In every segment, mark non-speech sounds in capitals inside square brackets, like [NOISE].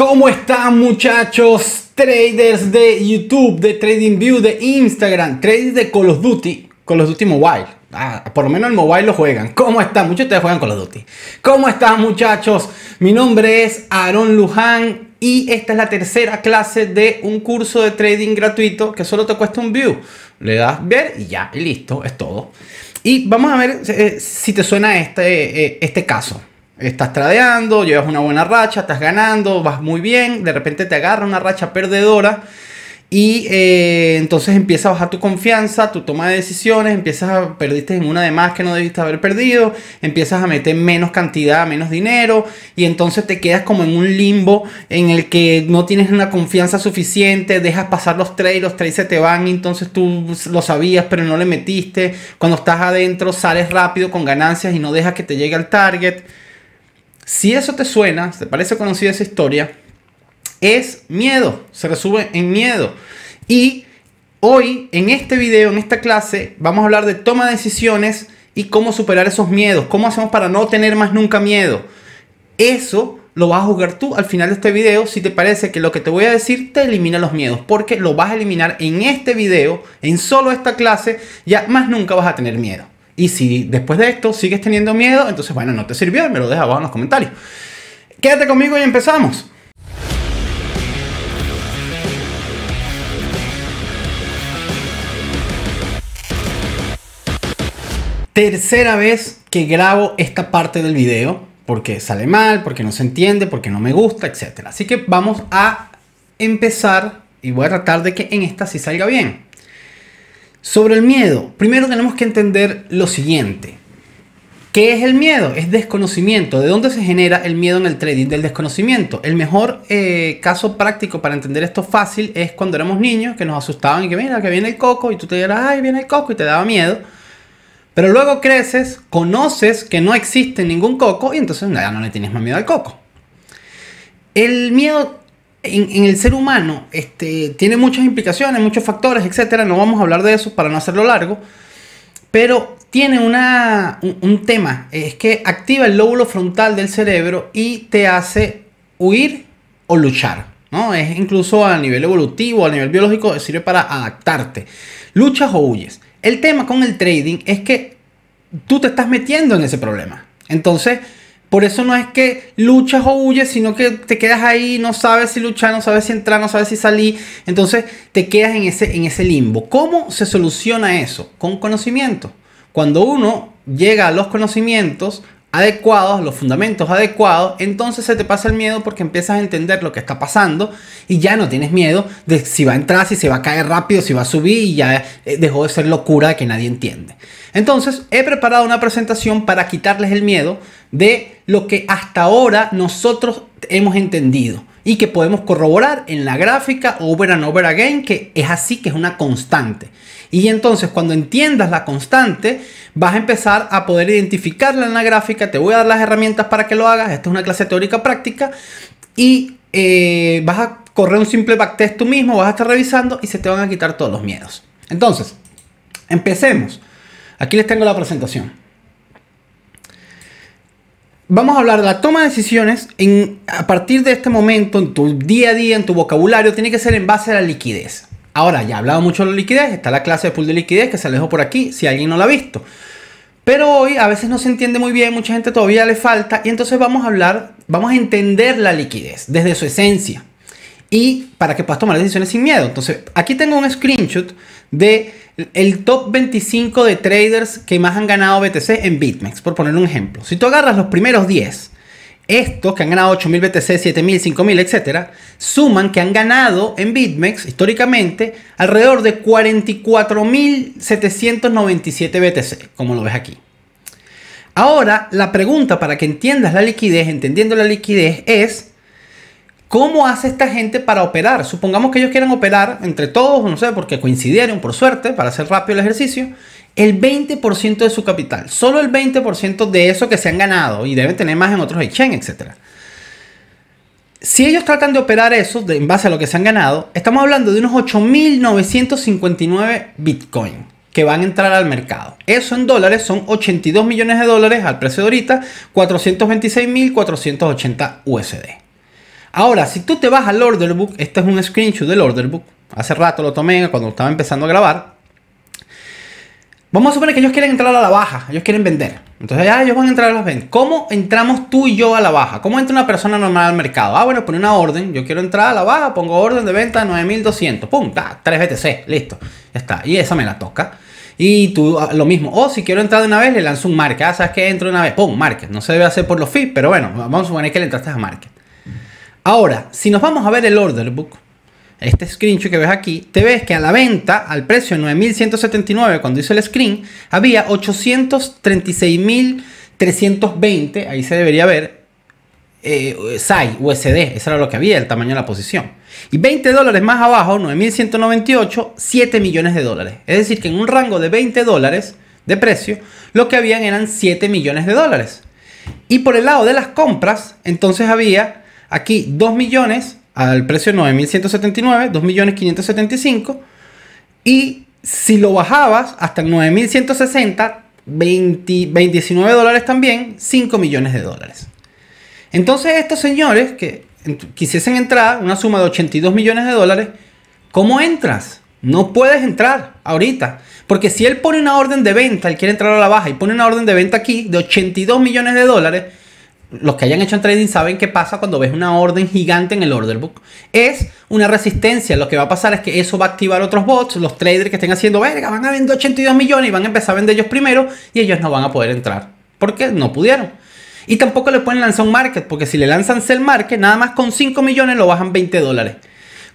¿Cómo están muchachos? Traders de YouTube, de TradingView, de Instagram, traders de Call of Duty, Call of Duty Mobile. Ah, por lo menos el mobile lo juegan. ¿Cómo están? Muchos de ustedes juegan Call of Duty. ¿Cómo están muchachos? Mi nombre es Aaron Luján y esta es la tercera clase de un curso de trading gratuito que solo te cuesta un view. Le das ver y ya, listo, es todo. Y vamos a ver eh, si te suena este, eh, este caso. Estás tradeando, llevas una buena racha, estás ganando, vas muy bien, de repente te agarra una racha perdedora y eh, entonces empieza a bajar tu confianza, tu toma de decisiones, empiezas a perdiste en una de más que no debiste haber perdido, empiezas a meter menos cantidad, menos dinero y entonces te quedas como en un limbo en el que no tienes una confianza suficiente, dejas pasar los trades, los trades se te van, y entonces tú lo sabías pero no le metiste, cuando estás adentro sales rápido con ganancias y no dejas que te llegue al target. Si eso te suena, te parece conocida esa historia, es miedo, se resume en miedo. Y hoy, en este video, en esta clase, vamos a hablar de toma de decisiones y cómo superar esos miedos, cómo hacemos para no tener más nunca miedo. Eso lo vas a jugar tú al final de este video si te parece que lo que te voy a decir te elimina los miedos, porque lo vas a eliminar en este video, en solo esta clase, ya más nunca vas a tener miedo. Y si después de esto sigues teniendo miedo, entonces bueno, no te sirvió, me lo dejas abajo en los comentarios. Quédate conmigo y empezamos. Tercera vez que grabo esta parte del video porque sale mal, porque no se entiende, porque no me gusta, etc. Así que vamos a empezar y voy a tratar de que en esta sí salga bien. Sobre el miedo, primero tenemos que entender lo siguiente. ¿Qué es el miedo? Es desconocimiento. ¿De dónde se genera el miedo en el trading? Del desconocimiento. El mejor eh, caso práctico para entender esto fácil es cuando éramos niños que nos asustaban y que mira, que viene el coco y tú te dirás, ay, viene el coco y te daba miedo. Pero luego creces, conoces que no existe ningún coco y entonces ya no le tienes más miedo al coco. El miedo en, el ser humano este, tiene muchas implicaciones, muchos factores, etcétera. No vamos a hablar de eso para no hacerlo largo. Pero tiene una, un, tema, es que activa el lóbulo frontal del cerebro y te hace huir o luchar. ¿no? Es incluso a nivel evolutivo, a nivel biológico, sirve para adaptarte. Luchas o huyes. El tema con el trading es que tú te estás metiendo en ese problema. Entonces, por eso no es que luchas o huyes, sino que te quedas ahí, no sabes si luchar, no sabes si entrar, no sabes si salir. Entonces te quedas en ese, en ese limbo. ¿Cómo se soluciona eso? Con conocimiento. Cuando uno llega a los conocimientos, adecuados, los fundamentos adecuados, entonces se te pasa el miedo porque empiezas a entender lo que está pasando y ya no tienes miedo de si va a entrar, si se va a caer rápido, si va a subir y ya eh, dejó de ser locura que nadie entiende. Entonces he preparado una presentación para quitarles el miedo de lo que hasta ahora nosotros hemos entendido y que podemos corroborar en la gráfica over and over again que es así, que es una constante. Y entonces cuando entiendas la constante, vas a empezar a poder identificarla en la gráfica. Te voy a dar las herramientas para que lo hagas. Esta es una clase teórica práctica. Y eh, vas a correr un simple backtest tú mismo, vas a estar revisando y se te van a quitar todos los miedos. Entonces, empecemos. Aquí les tengo la presentación. Vamos a hablar de la toma de decisiones a partir de este momento, en tu día a día, en tu vocabulario, tiene que ser en base a la liquidez. Ahora, ya he hablado mucho de la liquidez, está la clase de pool de liquidez que se alejó por aquí, si alguien no la ha visto. Pero hoy a veces no se entiende muy bien, mucha gente todavía le falta, y entonces vamos a hablar, vamos a entender la liquidez desde su esencia. Y para que puedas tomar decisiones sin miedo. Entonces, aquí tengo un screenshot de el top 25 de traders que más han ganado BTC en BitMEX, por poner un ejemplo. Si tú agarras los primeros 10, estos que han ganado 8.000 BTC, 7.000, 5.000, etcétera, suman que han ganado en BitMEX históricamente alrededor de 44.797 BTC, como lo ves aquí. Ahora, la pregunta para que entiendas la liquidez, entendiendo la liquidez, es cómo hace esta gente para operar. Supongamos que ellos quieran operar entre todos, no sé, porque coincidieron por suerte, para hacer rápido el ejercicio, el 20% de su capital, solo el 20% de eso que se han ganado y deben tener más en otros exchanges, etc. Si ellos tratan de operar eso en base a lo que se han ganado, estamos hablando de unos 8.959 Bitcoin que van a entrar al mercado. Eso en dólares son 82 millones de dólares al precio de ahorita, 426.480 USD. Ahora, si tú te vas al order book, este es un screenshot del order book, hace rato lo tomé cuando estaba empezando a grabar, Vamos a suponer que ellos quieren entrar a la baja, ellos quieren vender. Entonces ya ellos van a entrar a las ventas. ¿Cómo entramos tú y yo a la baja? ¿Cómo entra una persona normal al mercado? Ah, bueno, pone una orden, yo quiero entrar a la baja, pongo orden de venta 9200, pum, 3 BTC, listo, ya está. Y esa me la toca. Y tú ah, lo mismo, o si quiero entrar de una vez, le lanzo un market. Ah, sabes que entro de una vez, pum, market. No se debe hacer por los fees, pero bueno, vamos a suponer que le entraste a market. Ahora, si nos vamos a ver el order book, este screenshot que ves aquí, te ves que a la venta, al precio de 9.179, cuando hice el screen, había 836.320, ahí se debería ver, eh, SAI, USD, eso era lo que había, el tamaño de la posición. Y 20 dólares más abajo, 9.198, 7 millones de dólares. Es decir, que en un rango de 20 dólares de precio, lo que habían eran 7 millones de dólares. Y por el lado de las compras, entonces había aquí 2 millones al precio de 9.179, 2.575. Y si lo bajabas hasta el 9.160, 29 dólares también, 5 millones de dólares. Entonces estos señores que quisiesen entrar, una suma de 82 millones de dólares, ¿cómo entras? No puedes entrar ahorita. Porque si él pone una orden de venta, él quiere entrar a la baja y pone una orden de venta aquí de 82 millones de dólares, los que hayan hecho en trading saben qué pasa cuando ves una orden gigante en el order book. Es una resistencia. Lo que va a pasar es que eso va a activar otros bots. Los traders que estén haciendo, verga, van a vender 82 millones y van a empezar a vender ellos primero y ellos no van a poder entrar. Porque no pudieron. Y tampoco le pueden lanzar un market, porque si le lanzan sell market, nada más con 5 millones lo bajan 20 dólares.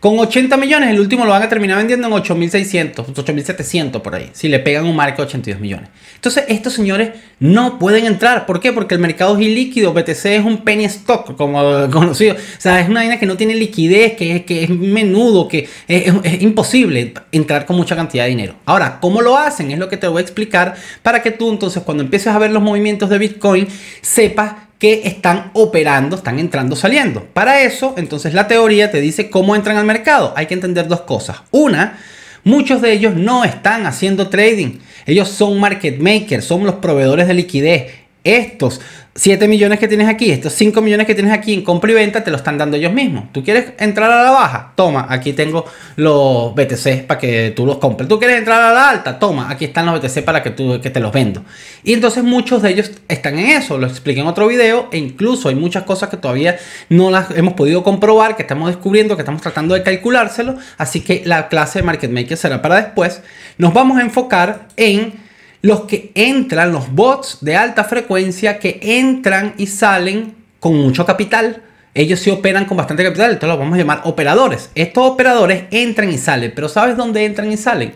Con 80 millones, el último lo van a terminar vendiendo en 8.600, 8.700 por ahí, si le pegan un marco de 82 millones. Entonces, estos señores no pueden entrar. ¿Por qué? Porque el mercado es ilíquido. BTC es un penny stock, como [LAUGHS] conocido. O sea, es una vaina que no tiene liquidez, que es, que es menudo, que es, es imposible entrar con mucha cantidad de dinero. Ahora, ¿cómo lo hacen? Es lo que te voy a explicar para que tú entonces cuando empieces a ver los movimientos de Bitcoin, sepas que están operando, están entrando, saliendo. Para eso, entonces la teoría te dice cómo entran al mercado. Hay que entender dos cosas. Una, muchos de ellos no están haciendo trading. Ellos son market makers, son los proveedores de liquidez. Estos 7 millones que tienes aquí, estos 5 millones que tienes aquí en compra y venta te lo están dando ellos mismos. ¿Tú quieres entrar a la baja? Toma, aquí tengo los BTC para que tú los compres. ¿Tú quieres entrar a la alta? Toma, aquí están los BTC para que, tú, que te los vendo. Y entonces muchos de ellos están en eso, lo expliqué en otro video e incluso hay muchas cosas que todavía no las hemos podido comprobar, que estamos descubriendo, que estamos tratando de calculárselo. Así que la clase de Market Maker será para después. Nos vamos a enfocar en los que entran, los bots de alta frecuencia que entran y salen con mucho capital. Ellos sí operan con bastante capital, entonces los vamos a llamar operadores. Estos operadores entran y salen, pero ¿sabes dónde entran y salen?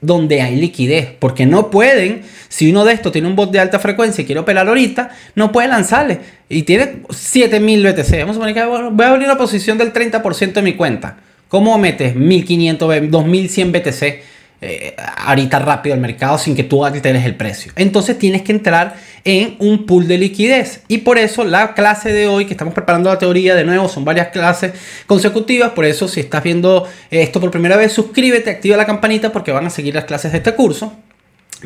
Donde hay liquidez, porque no pueden, si uno de estos tiene un bot de alta frecuencia y quiere operar ahorita, no puede lanzarle. Y tiene 7000 BTC. Vamos a poner que voy a abrir una posición del 30% de mi cuenta. ¿Cómo metes 1500, 2100 BTC? Eh, ahorita rápido al mercado sin que tú alteres el precio. Entonces tienes que entrar en un pool de liquidez. Y por eso la clase de hoy, que estamos preparando la teoría de nuevo, son varias clases consecutivas. Por eso si estás viendo eh, esto por primera vez, suscríbete, activa la campanita porque van a seguir las clases de este curso.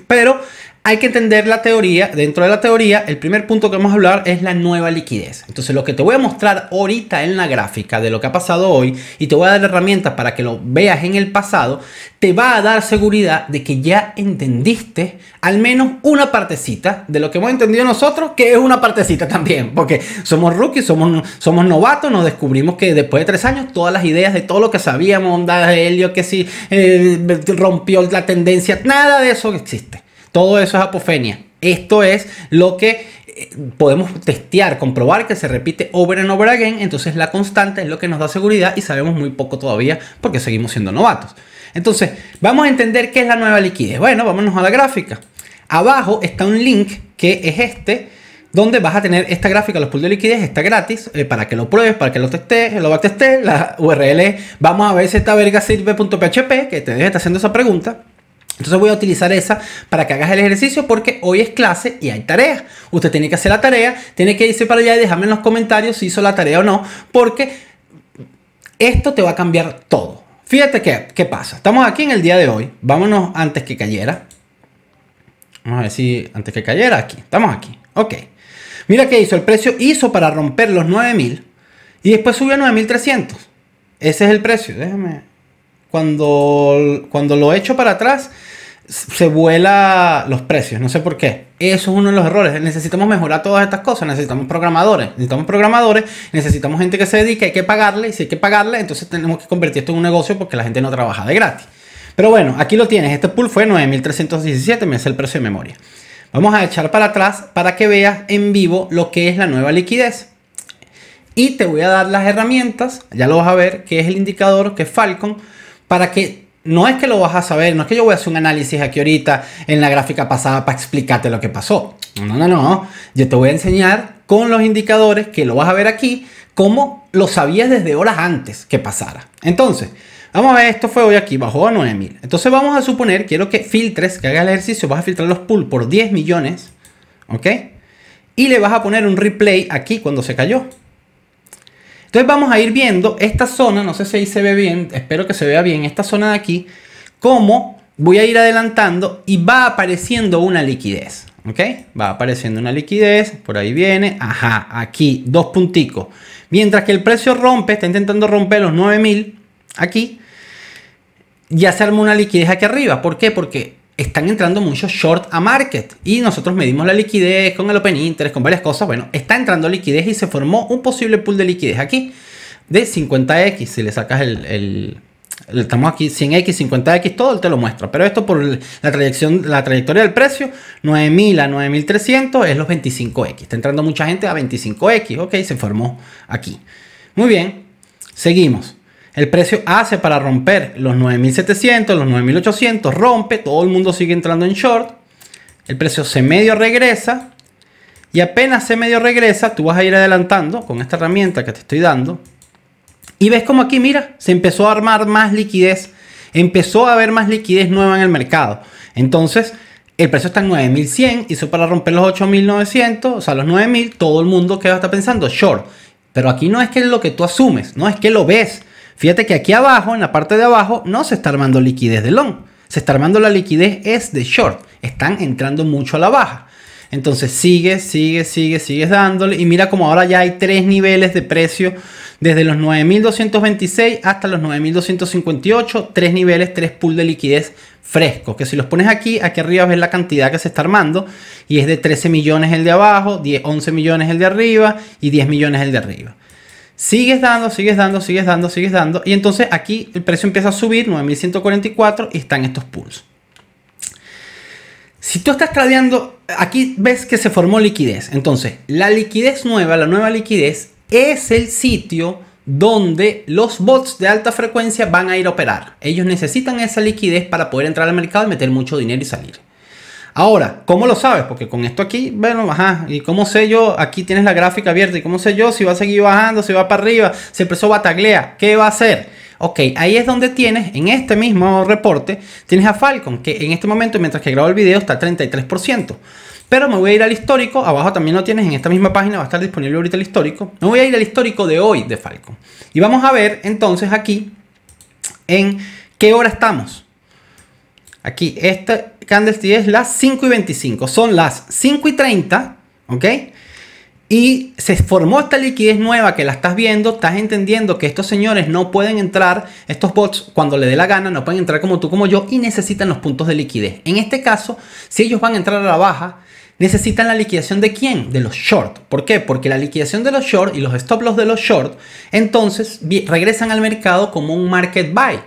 Pero hay que entender la teoría. Dentro de la teoría, el primer punto que vamos a hablar es la nueva liquidez. Entonces, lo que te voy a mostrar ahorita en la gráfica de lo que ha pasado hoy y te voy a dar herramientas para que lo veas en el pasado, te va a dar seguridad de que ya entendiste al menos una partecita de lo que hemos entendido nosotros, que es una partecita también, porque somos rookies, somos, novatos, nos descubrimos que después de tres años todas las ideas de todo lo que sabíamos, onda de Helio, que si eh, rompió la tendencia, nada de eso existe. Todo eso es apofenia. Esto es lo que eh, podemos testear, comprobar que se repite over and over again, entonces la constante es lo que nos da seguridad y sabemos muy poco todavía porque seguimos siendo novatos. Entonces, vamos a entender qué es la nueva liquidez. Bueno, vámonos a la gráfica. Abajo está un link que es este, donde vas a tener esta gráfica, los pools de liquidez, está gratis, eh, para que lo pruebes, para que lo testes, lo a va testar la URL es vamos a ver si esta verga sirve.php, que te deje haciendo esa pregunta. Entonces voy a utilizar esa para que hagas el ejercicio porque hoy es clase y hay tareas. Usted tiene que hacer la tarea, tiene que irse para allá y dejarme en los comentarios si hizo la tarea o no, porque esto te va a cambiar todo. Fíjate qué, qué pasa. Estamos aquí en el día de hoy. Vámonos antes que cayera. Vamos a ver si antes que cayera aquí. Estamos aquí. Ok. Mira qué hizo. El precio hizo para romper los 9000 y después subió a 9300. Ese es el precio. Déjame cuando, cuando lo echo para atrás, se vuela los precios, no sé por qué. Eso es uno de los errores. Necesitamos mejorar todas estas cosas. Necesitamos programadores. Necesitamos programadores. Necesitamos gente que se dedique. Hay que pagarle. Y si hay que pagarle, entonces tenemos que convertir esto en un negocio porque la gente no trabaja de gratis. Pero bueno, aquí lo tienes. Este pool fue 9.317. Me hace el precio de memoria. Vamos a echar para atrás para que veas en vivo lo que es la nueva liquidez. Y te voy a dar las herramientas. Ya lo vas a ver. Que es el indicador que es Falcon para que no es que lo vas a saber, no es que yo voy a hacer un análisis aquí ahorita en la gráfica pasada para explicarte lo que pasó. No, no, no. Yo te voy a enseñar con los indicadores que lo vas a ver aquí, cómo lo sabías desde horas antes que pasara. Entonces, vamos a ver, esto fue hoy aquí, bajó a 9000. Entonces vamos a suponer, quiero que filtres, que hagas el ejercicio, vas a filtrar los pools por 10 millones, ¿ok? Y le vas a poner un replay aquí cuando se cayó. Entonces vamos a ir viendo esta zona, no sé si ahí se ve bien, espero que se vea bien, esta zona de aquí, cómo voy a ir adelantando y va apareciendo una liquidez. ¿Ok? Va apareciendo una liquidez, por ahí viene, ajá, aquí, dos punticos. Mientras que el precio rompe, está intentando romper los 9000, aquí, ya se arma una liquidez aquí arriba. ¿Por qué? Porque están entrando muchos short a market y nosotros medimos la liquidez con el open interest, con varias cosas. Bueno, está entrando liquidez y se formó un posible pool de liquidez aquí de 50x. Si le sacas el, estamos aquí 100x, 50x, todo te lo muestro. Pero esto por la, la trayectoria del precio, 9000 a 9300 es los 25x. Está entrando mucha gente a 25x. Ok, se formó aquí. Muy bien, seguimos. El precio hace para romper los 9.700, los 9.800, rompe, todo el mundo sigue entrando en short. El precio se medio regresa. Y apenas se medio regresa, tú vas a ir adelantando con esta herramienta que te estoy dando. Y ves como aquí, mira, se empezó a armar más liquidez. Empezó a haber más liquidez nueva en el mercado. Entonces, el precio está en 9100, hizo para romper los 8900, o sea, los 9000. Todo el mundo que va a estar pensando, short. Pero aquí no es que es lo que tú asumes, no es que lo ves. Fíjate que aquí abajo, en la parte de abajo, no se está armando liquidez de long. Se está armando la liquidez es de short. Están entrando mucho a la baja. Entonces sigue, sigue, sigue, sigue dándole. Y mira como ahora ya hay tres niveles de precio. Desde los 9.226 hasta los 9.258. Tres niveles, tres pools de liquidez fresco. Que si los pones aquí, aquí arriba ves la cantidad que se está armando. Y es de 13 millones el de abajo, 11 millones el de arriba y 10 millones el de arriba. Sigues dando, sigues dando, sigues dando, sigues dando. Y entonces aquí el precio empieza a subir, 9.144 y están estos pools. Si tú estás tradeando, aquí ves que se formó liquidez. Entonces, la liquidez nueva, la nueva liquidez, es el sitio donde los bots de alta frecuencia van a ir a operar. Ellos necesitan esa liquidez para poder entrar al mercado y meter mucho dinero y salir. Ahora, ¿cómo lo sabes? Porque con esto aquí, bueno, ajá, y cómo sé yo, aquí tienes la gráfica abierta, y cómo sé yo si va a seguir bajando, si va para arriba, si empezó bataglea, ¿qué va a hacer? Ok, ahí es donde tienes, en este mismo reporte, tienes a Falcon, que en este momento, mientras que grabo el video, está a 33%. Pero me voy a ir al histórico, abajo también lo tienes, en esta misma página va a estar disponible ahorita el histórico. Me voy a ir al histórico de hoy de Falcon. Y vamos a ver entonces aquí en qué hora estamos. Aquí, esta candlestick es las 5 y 25. Son las 5 y 30, ¿ok? Y se formó esta liquidez nueva que la estás viendo, estás entendiendo que estos señores no pueden entrar, estos bots cuando le dé la gana, no pueden entrar como tú, como yo, y necesitan los puntos de liquidez. En este caso, si ellos van a entrar a la baja, necesitan la liquidación de quién? De los short. ¿Por qué? Porque la liquidación de los short y los stop loss de los short, entonces regresan al mercado como un market buy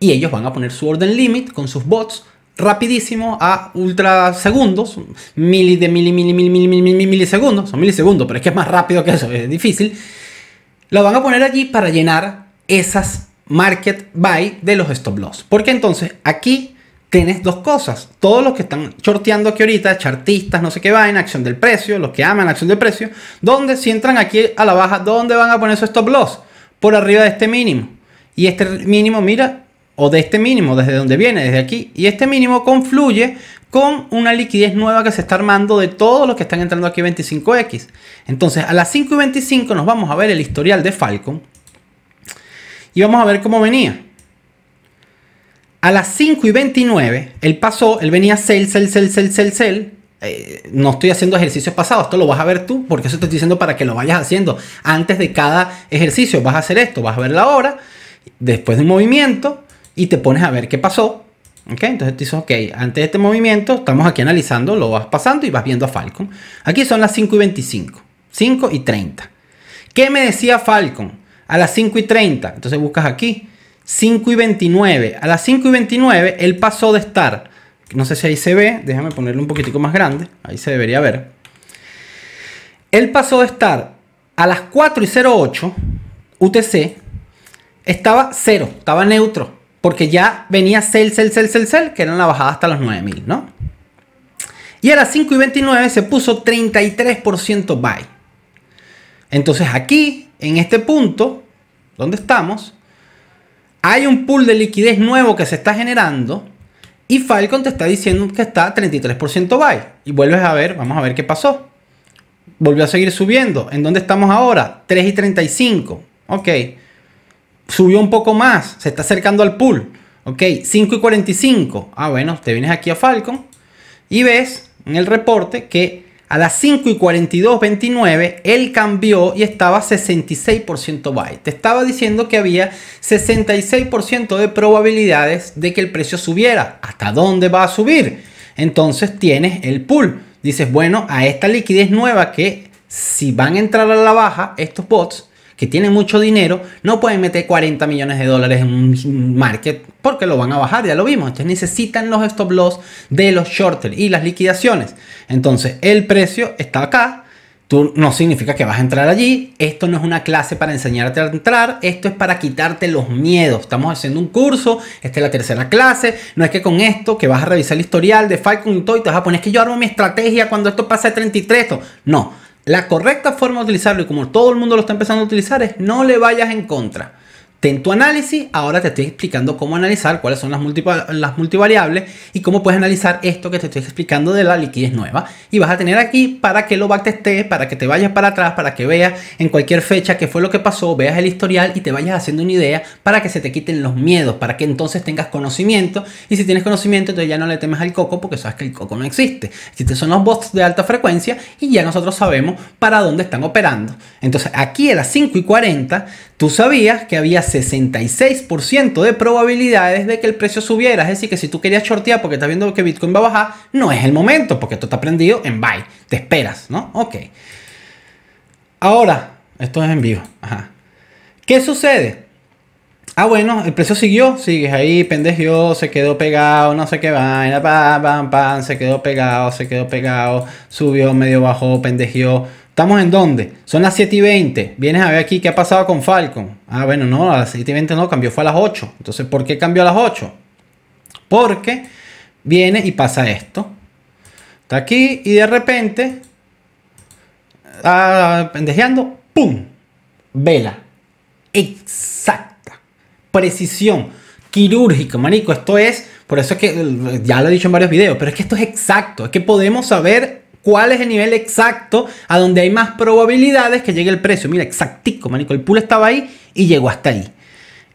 y ellos van a poner su orden limit con sus bots rapidísimo a ultrasegundos, mili de mili, milisegundos, son milisegundos, pero es que es más rápido que eso, es difícil. Lo van a poner allí para llenar esas market buy de los stop loss. Porque entonces aquí tienes dos cosas. Todos los que están shorteando aquí ahorita, chartistas, no sé qué va en acción del precio, los que aman acción del precio, donde si entran aquí a la baja, ¿dónde van a poner su stop loss? Por arriba de este mínimo. Y este mínimo, mira, o de este mínimo, desde donde viene, desde aquí, y este mínimo confluye con una liquidez nueva que se está armando de todos los que están entrando aquí 25X. Entonces, a las 5 y 25 nos vamos a ver el historial de Falcon y vamos a ver cómo venía. A las 5 y 29, él pasó, él venía sell, sell, sell, sell, sell, sell. Eh, no estoy haciendo ejercicios pasados, esto lo vas a ver tú, porque eso te estoy diciendo para que lo vayas haciendo. Antes de cada ejercicio vas a hacer esto, vas a ver la hora, después de un movimiento, y te pones a ver qué pasó. Entonces te dices, ok, de este movimiento estamos aquí analizando, lo vas pasando y vas viendo a Falcon. Aquí son las 5 y 25, 5 y 30. ¿Qué me decía Falcon? A las 5 y 30, entonces buscas aquí, 5 y 29. A las 5 y 29 él pasó de estar, no sé si ahí se ve, déjame ponerlo un poquitico más grande, ahí se debería ver. Él pasó de estar a las 4 y 08 UTC, estaba cero, estaba neutro porque ya venía sell, sell, sell, sell, sell, que eran la bajada hasta los 9000, ¿no? Y a las 5 y 29 se puso 33% buy. Entonces aquí, en este punto, donde estamos, hay un pool de liquidez nuevo que se está generando y Falcon te está diciendo que está 33% buy. Y vuelves a ver, vamos a ver qué pasó. Volvió a seguir subiendo. ¿En dónde estamos ahora? 3 y 35. Ok subió un poco más, se está acercando al pool. Ok, 5 y 45. Ah, bueno, te vienes aquí a Falcon y ves en el reporte que a las 5 y 42, 29, él cambió y estaba 66% buy. Te estaba diciendo que había 66% de probabilidades de que el precio subiera. ¿Hasta dónde va a subir? Entonces tienes el pool. Dices, bueno, a esta liquidez nueva que si van a entrar a la baja estos bots, que tienen mucho dinero no pueden meter 40 millones de dólares en un market porque lo van a bajar, ya lo vimos. Entonces necesitan los stop loss de los shorters y las liquidaciones. Entonces el precio está acá. Tú no significa que vas a entrar allí. Esto no es una clase para enseñarte a entrar. Esto es para quitarte los miedos. Estamos haciendo un curso. Esta es la tercera clase. No es que con esto que vas a revisar el historial de Falcon y todo y te vas a poner que yo armo mi estrategia cuando esto pase de 33. No. La correcta forma de utilizarlo y como todo el mundo lo está empezando a utilizar es no le vayas en contra. Ten tu análisis, ahora te estoy explicando cómo analizar, cuáles son las, multi las multivariables y cómo puedes analizar esto que te estoy explicando de la liquidez nueva. Y vas a tener aquí para que lo backtestees, para que te vayas para atrás, para que veas en cualquier fecha qué fue lo que pasó, veas el historial y te vayas haciendo una idea para que se te quiten los miedos, para que entonces tengas conocimiento. Y si tienes conocimiento, entonces ya no le temes al coco porque sabes que el coco no existe. Existen son los bots de alta frecuencia y ya nosotros sabemos para dónde están operando. Entonces aquí a las 5 y 40 tú sabías que había 66% de probabilidades de que el precio subiera. Es decir, que si tú querías shortear porque estás viendo que Bitcoin va a bajar, no es el momento porque esto está prendido en buy. Te esperas, ¿no? Ok. Ahora, esto es en vivo. ¿Qué sucede? Ah, bueno, el precio siguió, sigues ahí, pendejo, se quedó pegado, no sé qué vaina, pam, pam, pam, se quedó pegado, se quedó pegado, subió, medio bajó, pendejo. ¿Estamos en dónde? Son las 7 y 20. Vienes a ver aquí qué ha pasado con Falcon. Ah, bueno, no, a las 7 y 20 no, cambió, fue a las 8. Entonces, ¿por qué cambió a las 8? Porque viene y pasa esto. Está aquí y de repente, ah, pendejeando, ¡pum! Vela. Exacto precisión quirúrgica, manico, Esto es, por eso es que ya lo he dicho en varios videos, pero es que esto es exacto. Es que podemos saber cuál es el nivel exacto a donde hay más probabilidades que llegue el precio. Mira, exactico, manico, El pool estaba ahí y llegó hasta ahí.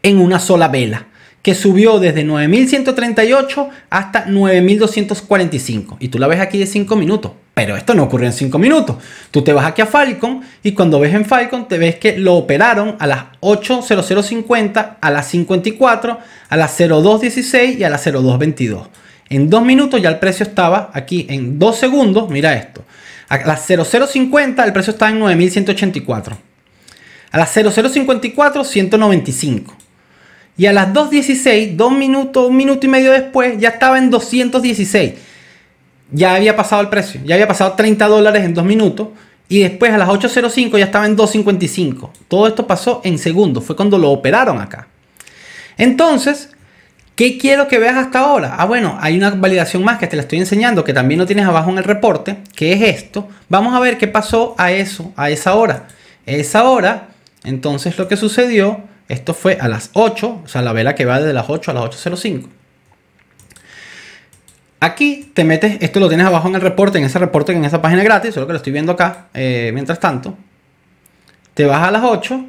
En una sola vela que subió desde 9.138 hasta 9.245. Y tú la ves aquí de 5 minutos. Pero esto no ocurrió en 5 minutos. Tú te vas aquí a Falcon y cuando ves en Falcon te ves que lo operaron a las 8.0050, a las 54, a las 0216 y a las 0222. En 2 minutos ya el precio estaba aquí en 2 segundos. Mira esto. A las 0050 el precio estaba en 9.184. A las 0054 195. Y a las 2.16, dos minutos, un minuto y medio después, ya estaba en 216. Ya había pasado el precio. Ya había pasado 30 dólares en dos minutos. Y después a las 8.05 ya estaba en 2.55. Todo esto pasó en segundos. Fue cuando lo operaron acá. Entonces, ¿qué quiero que veas hasta ahora? Ah, bueno, hay una validación más que te la estoy enseñando, que también lo tienes abajo en el reporte, que es esto. Vamos a ver qué pasó a eso, a esa hora. esa hora, entonces lo que sucedió esto fue a las 8, o sea, la vela que va desde las 8 a las 8.05. Aquí te metes, esto lo tienes abajo en el reporte, en ese reporte, en esa página gratis, solo que lo estoy viendo acá, eh, mientras tanto. Te vas a las 8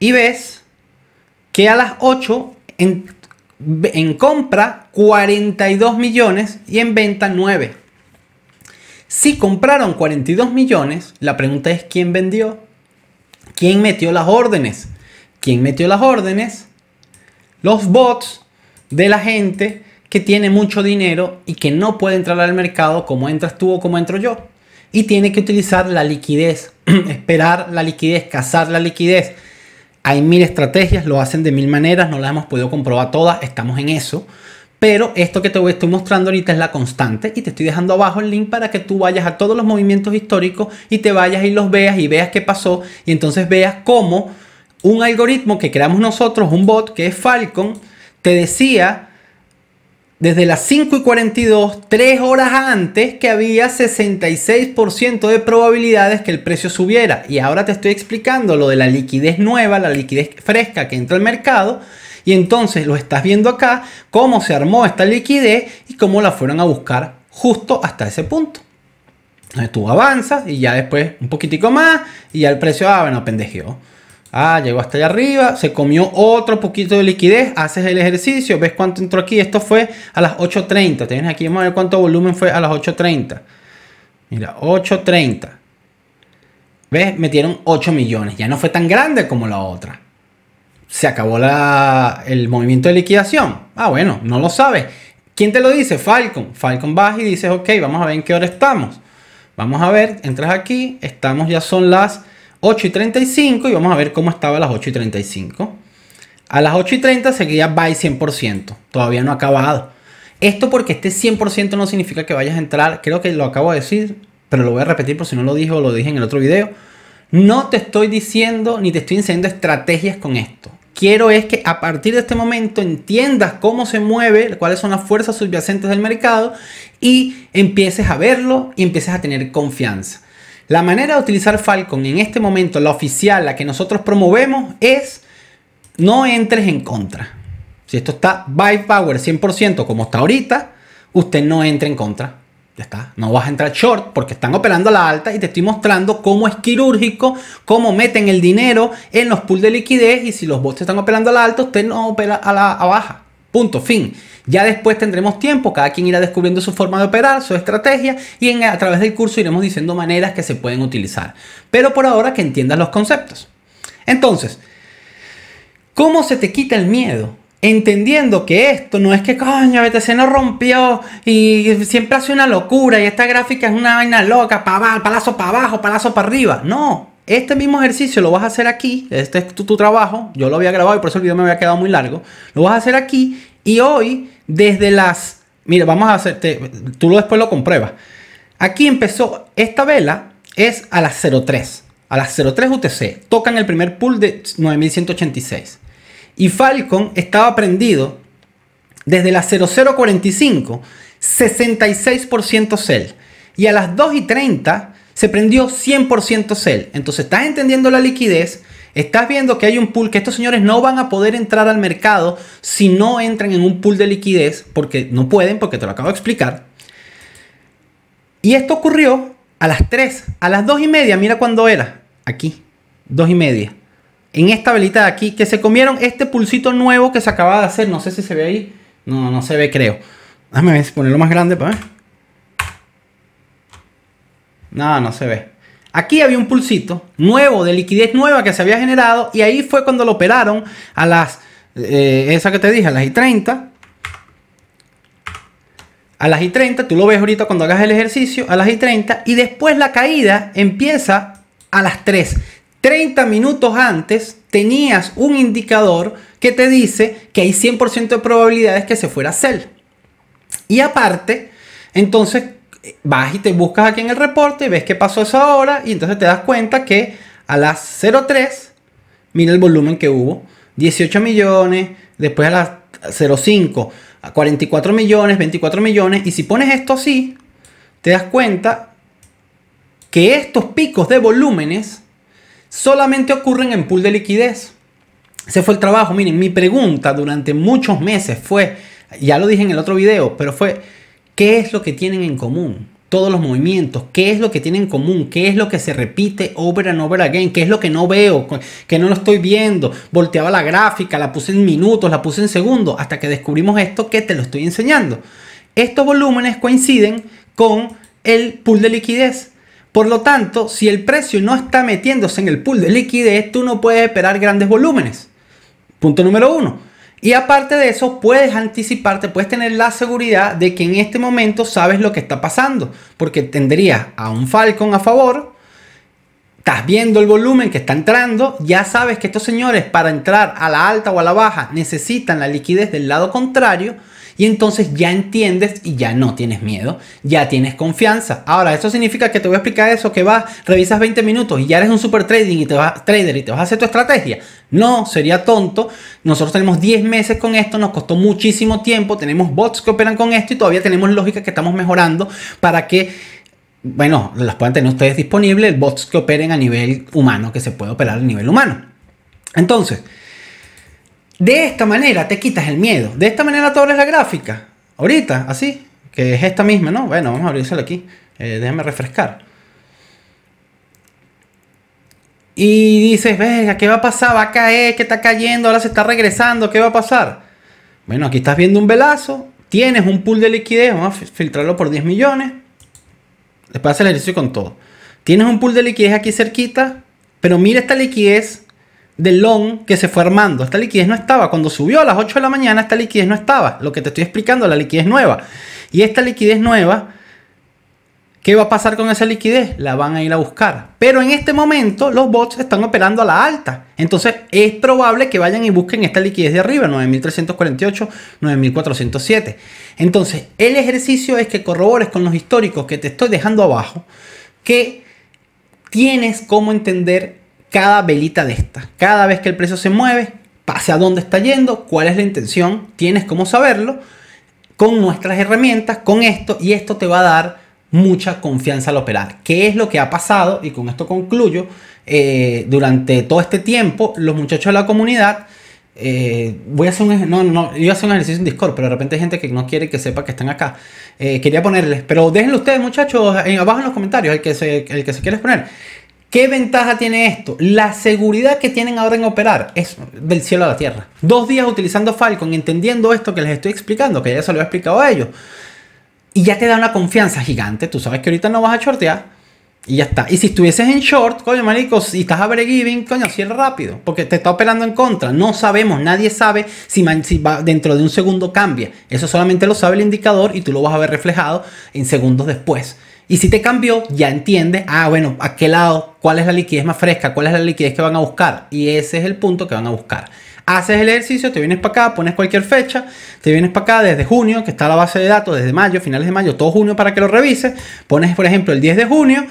y ves que a las 8 en, en compra 42 millones y en venta 9. Si compraron 42 millones, la pregunta es quién vendió ¿Quién metió las órdenes? ¿Quién metió las órdenes? Los bots de la gente que tiene mucho dinero y que no puede entrar al mercado como entras tú o como entro yo. Y tiene que utilizar la liquidez, [CLEARS THROAT] esperar la liquidez, cazar la liquidez. Hay mil estrategias, lo hacen de mil maneras, no las hemos podido comprobar todas, estamos en eso. Pero esto que te estoy mostrando ahorita es la constante y te estoy dejando abajo el link para que tú vayas a todos los movimientos históricos y te vayas y los veas y veas qué pasó y entonces veas cómo un algoritmo que creamos nosotros, un bot que es Falcon, te decía desde las 5 y 42, 3 horas antes, que había 66% de probabilidades que el precio subiera. Y ahora te estoy explicando lo de la liquidez nueva, la liquidez fresca que entra al mercado y entonces lo estás viendo acá, cómo se armó esta liquidez y cómo la fueron a buscar justo hasta ese punto. Entonces tú avanzas y ya después un poquitico más y ya el precio, ah, bueno, pendejeó. Ah, llegó hasta allá arriba, se comió otro poquito de liquidez, haces el ejercicio, ves cuánto entró aquí, esto fue a las 8.30, tienes aquí, a ver cuánto volumen fue a las 8.30. Mira, 8.30. ¿Ves? Metieron 8 millones, ya no fue tan grande como la otra se acabó el movimiento de liquidación. Ah, bueno, no lo sabes. ¿Quién te lo dice? Falcon. Falcon vas y dices, ok, vamos a ver en qué hora estamos. Vamos a ver, entras aquí, estamos ya son las 8 y 35 y vamos a ver cómo estaba a las 8 y 35. A las 8 y 30 seguía by 100%, todavía no ha acabado. Esto porque este 100% no significa que vayas a entrar, creo que lo acabo de decir, pero lo voy a repetir por si no lo dije o lo dije en el otro video. No te estoy diciendo ni te estoy enseñando estrategias con esto quiero es que a partir de este momento entiendas cómo se mueve, cuáles son las fuerzas subyacentes del mercado y empieces a verlo y empieces a tener confianza. La manera de utilizar Falcon en este momento, la oficial, la que nosotros promovemos, es no entres en contra. Si esto está by power 100% como está ahorita, usted no entre en contra. No vas a entrar short porque están operando a la alta y te estoy mostrando cómo es quirúrgico, cómo meten el dinero en los pools de liquidez y si los bots están operando a la alta, usted no opera a la baja. Punto, fin. Ya después tendremos tiempo, cada quien irá descubriendo su forma de operar, su estrategia y a través del curso iremos diciendo maneras que se pueden utilizar. Pero por ahora que entiendas los conceptos. Entonces, ¿cómo se te quita el miedo entendiendo que esto no es que coño, BTC no rompió y siempre hace una locura y esta gráfica es una vaina loca, para palazo para abajo, palazo para arriba. No, este mismo ejercicio lo vas a hacer aquí, este es tu, trabajo, yo lo había grabado y por eso el video me había quedado muy largo. Lo vas a hacer aquí y hoy desde las... Mira, vamos a hacerte. tú después lo compruebas. Aquí empezó, esta vela es a las 03, a las 03 UTC, tocan el primer pool de 9186 y Falcon estaba prendido desde las 0045, 66% cel. Y a las 2 y 30 se prendió 100% cel. Entonces estás entendiendo la liquidez, estás viendo que hay un pool, que estos señores no van a poder entrar al mercado si no entran en un pool de liquidez, porque no pueden, porque te lo acabo de explicar. Y esto ocurrió a las 3, a las 2 y media, mira cuándo era, aquí, 2 y media en esta velita de aquí, que se comieron este pulsito nuevo que se acaba de hacer. No sé si se ve ahí. No, no se ve, creo. Déjame ver, si ponerlo más grande para ver. No, no se ve. Aquí había un pulsito nuevo, de liquidez nueva que se había generado. Y ahí fue cuando lo operaron a las. Eh, esa que te dije, a las y 30. A las y 30, tú lo ves ahorita cuando hagas el ejercicio, a las y 30. Y después la caída empieza a las 3. 30 minutos antes tenías un indicador que te dice que hay 100% de probabilidades que se fuera a sell. Y aparte, entonces vas y te buscas aquí en el reporte, ves qué pasó esa hora y entonces te das cuenta que a las 03, mira el volumen que hubo, 18 millones, después a las 05, a 44 millones, 24 millones, y si pones esto así, te das cuenta que estos picos de volúmenes solamente ocurren en pool de liquidez. Ese fue el trabajo. Miren, mi pregunta durante muchos meses fue, ya lo dije en el otro video, pero fue, ¿qué es lo que tienen en común? Todos los movimientos, ¿qué es lo que tienen en común? ¿Qué es lo que se repite over and over again? ¿Qué es lo que no veo? Que no lo estoy viendo. Volteaba la gráfica, la puse en minutos, la puse en segundos, hasta que descubrimos esto que te lo estoy enseñando. Estos volúmenes coinciden con el pool de liquidez. Por lo tanto, si el precio no está metiéndose en el pool de liquidez, tú no puedes esperar grandes volúmenes. Punto número uno. Y aparte de eso, puedes anticiparte, puedes tener la seguridad de que en este momento sabes lo que está pasando, porque tendrías a un Falcon a favor, estás viendo el volumen que está entrando, ya sabes que estos señores para entrar a la alta o a la baja necesitan la liquidez del lado contrario, y entonces ya entiendes y ya no tienes miedo, ya tienes confianza. Ahora, eso significa que te voy a explicar eso, que vas, revisas 20 minutos y ya eres un super trading y te vas, trader y te vas a hacer tu estrategia. No, sería tonto. Nosotros tenemos 10 meses con esto, nos costó muchísimo tiempo, tenemos bots que operan con esto y todavía tenemos lógica que estamos mejorando para que bueno, las puedan tener ustedes disponibles, bots que operen a nivel humano, que se puede operar a nivel humano. Entonces, de esta manera te quitas el miedo. De esta manera tú abres la gráfica. Ahorita, así, que es esta misma, ¿no? Bueno, vamos a abrirla aquí. Eh, déjame refrescar. Y dices, venga, ¿qué va a pasar? Va a caer, que está cayendo, ahora se está regresando, ¿qué va a pasar? Bueno, aquí estás viendo un velazo, tienes un pool de liquidez, vamos a filtrarlo por 10 millones. Después haces el ejercicio con todo. Tienes un pool de liquidez aquí cerquita, pero mira esta liquidez del long que se fue armando. Esta liquidez no estaba. Cuando subió a las 8 de la mañana, esta liquidez no estaba. Lo que te estoy explicando, la liquidez nueva. Y esta liquidez nueva, ¿qué va a pasar con esa liquidez? La van a ir a buscar. Pero en este momento los bots están operando a la alta. Entonces es probable que vayan y busquen esta liquidez de arriba, 9.348, 9.407. Entonces el ejercicio es que corrobores con los históricos que te estoy dejando abajo, que tienes cómo entender cada velita de esta. Cada vez que el precio se mueve, pase a dónde está yendo, cuál es la intención, tienes cómo saberlo con nuestras herramientas, con esto, y esto te va a dar mucha confianza al operar. ¿Qué es lo que ha pasado? Y con esto concluyo, eh, durante todo este tiempo, los muchachos de la comunidad, eh, voy a hacer un, no, no, un ejercicio en Discord, pero de repente hay gente que no quiere que sepa que están acá. Eh, quería ponerles, pero déjenlo ustedes, muchachos, abajo en los comentarios, el que el que se quiera exponer. ¿Qué ventaja tiene esto? La seguridad que tienen ahora en operar es del cielo a la tierra. Dos días utilizando Falcon, entendiendo esto que les estoy explicando, que ya se lo he explicado a ellos. Y ya te da una confianza gigante. Tú sabes que ahorita no vas a shortear. Y ya está. Y si estuvieses en short, coño, marico, si estás a giving, coño, cierra rápido. Porque te está operando en contra. No sabemos, nadie sabe si, dentro de un segundo cambia. Eso solamente lo sabe el indicador y tú lo vas a ver reflejado en segundos después. Y si te cambió, ya entiendes, ah, bueno, a qué lado, cuál es la liquidez más fresca, cuál es la liquidez que van a buscar. Y ese es el punto que van a buscar. Haces el ejercicio, te vienes para acá, pones cualquier fecha, te vienes para acá desde junio, que está la base de datos, desde mayo, finales de mayo, todo junio para que lo revises. Pones, por ejemplo, el 10 de junio,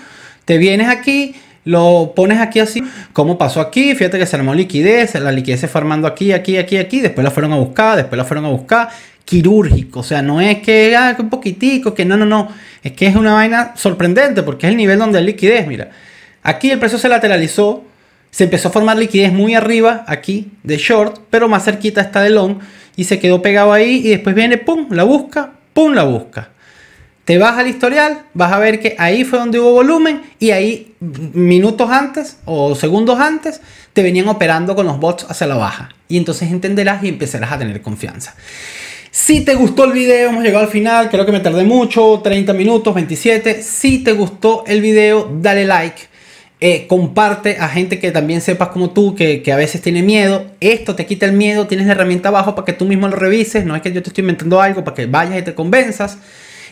te vienes aquí, lo pones aquí así, como pasó aquí, fíjate que se armó liquidez, la liquidez se fue aquí, aquí, aquí, aquí, después la fueron a buscar, después la fueron a buscar, quirúrgico, o sea, no es ah, que un poquitico, que no, no, no, es que es una vaina sorprendente porque es el nivel donde hay liquidez, mira. Aquí el precio se lateralizó, se empezó a formar liquidez muy arriba, aquí, de short, pero más cerquita está de long y se quedó pegado ahí y después viene, pum, la busca, pum, la busca. Te vas al historial, vas a ver que ahí fue donde hubo volumen y ahí minutos antes o segundos antes te venían operando con los bots hacia la baja. Y entonces entenderás y empezarás a tener confianza. Si te gustó el video, hemos llegado al final, creo que me tardé mucho, 30 minutos, 27. Si te gustó el video, dale like. Eh, comparte a gente que también sepas como tú, que, a veces tiene miedo. Esto te quita el miedo, tienes la herramienta abajo para que tú mismo lo revises. No es que yo te estoy inventando algo para que vayas y te convenzas.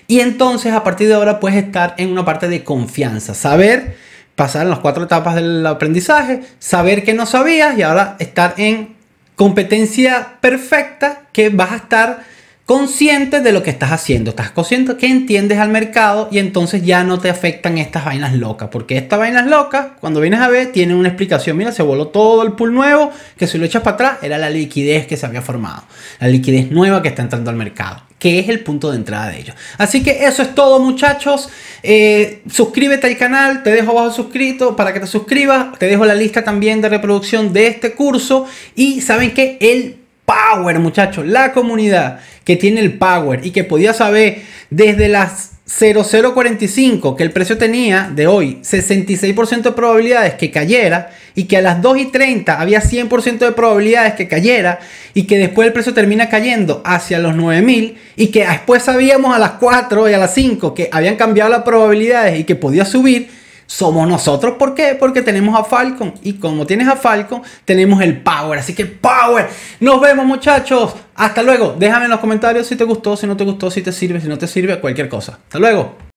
Y entonces a partir de ahora puedes estar en una parte de confianza, saber pasar en las cuatro etapas del aprendizaje, saber que no sabías y ahora estar en competencia perfecta que vas a estar consciente de lo que estás haciendo, estás consciente que entiendes al mercado y entonces ya no te afectan estas vainas locas, porque estas vainas locas, cuando vienes a ver, tienen una explicación, mira, se voló todo el pool nuevo, que si lo echas para atrás era la liquidez que se había formado, la liquidez nueva que está entrando al mercado que es el punto de entrada de ellos. Así que eso es todo muchachos. Eh, suscríbete al canal, te dejo abajo suscrito para que te suscribas. Te dejo la lista también de reproducción de este curso. Y saben que el power, muchachos. La comunidad que tiene el power y que podía saber desde las 0045 que el precio tenía de hoy 66% de probabilidades que cayera y que a las 2 y 30 había 100% de probabilidades que cayera y que después el precio termina cayendo hacia los 9000 y que después sabíamos a las 4 y a las 5 que habían cambiado las probabilidades y que podía subir somos nosotros. ¿Por qué? Porque tenemos a Falcon. Y como tienes a Falcon, tenemos el Power. Así que Power. Nos vemos muchachos. Hasta luego. Déjame en los comentarios si te gustó, si no te gustó, si te sirve, si no te sirve, cualquier cosa. Hasta luego.